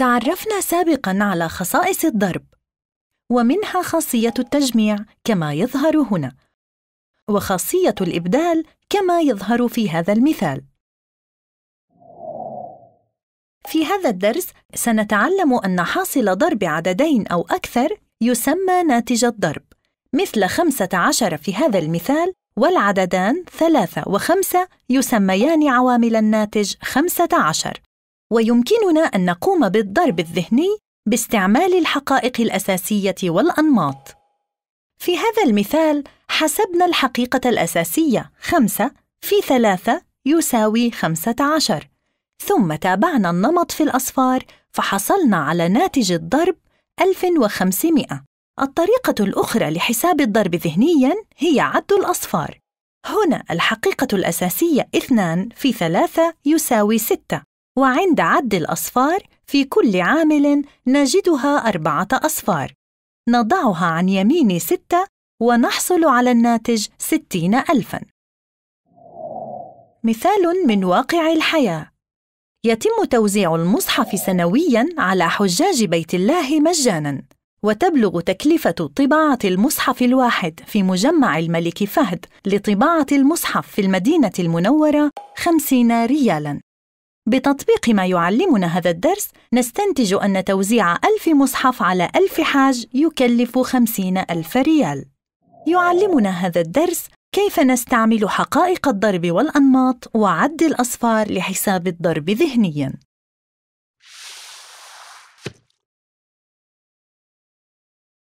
تعرفنا سابقاً على خصائص الضرب، ومنها خاصية التجميع كما يظهر هنا، وخاصية الإبدال كما يظهر في هذا المثال. في هذا الدرس سنتعلم أن حاصل ضرب عددين أو أكثر يسمى ناتج الضرب، مثل 15 في هذا المثال، والعددان 3 و5 يسميان عوامل الناتج 15. ويمكننا ان نقوم بالضرب الذهني باستعمال الحقائق الاساسيه والانماط في هذا المثال حسبنا الحقيقه الاساسيه 5 في 3 يساوي 15 ثم تابعنا النمط في الاصفار فحصلنا على ناتج الضرب 1500 الطريقة الأخرى لحساب الضرب ذهنياً هي عد الأصفار هنا الحقيقة الأساسية 2 في 3 يساوي 6 وعند عد الأصفار في كل عامل نجدها أربعة أصفار نضعها عن يمين ستة ونحصل على الناتج ستين ألفاً مثال من واقع الحياة يتم توزيع المصحف سنوياً على حجاج بيت الله مجاناً وتبلغ تكلفة طباعة المصحف الواحد في مجمع الملك فهد لطباعة المصحف في المدينة المنورة خمسين ريالاً بتطبيق ما يعلمنا هذا الدرس نستنتج أن توزيع ألف مصحف على ألف حاج يكلف خمسين ألف ريال يعلمنا هذا الدرس كيف نستعمل حقائق الضرب والأنماط وعد الأصفار لحساب الضرب ذهنياً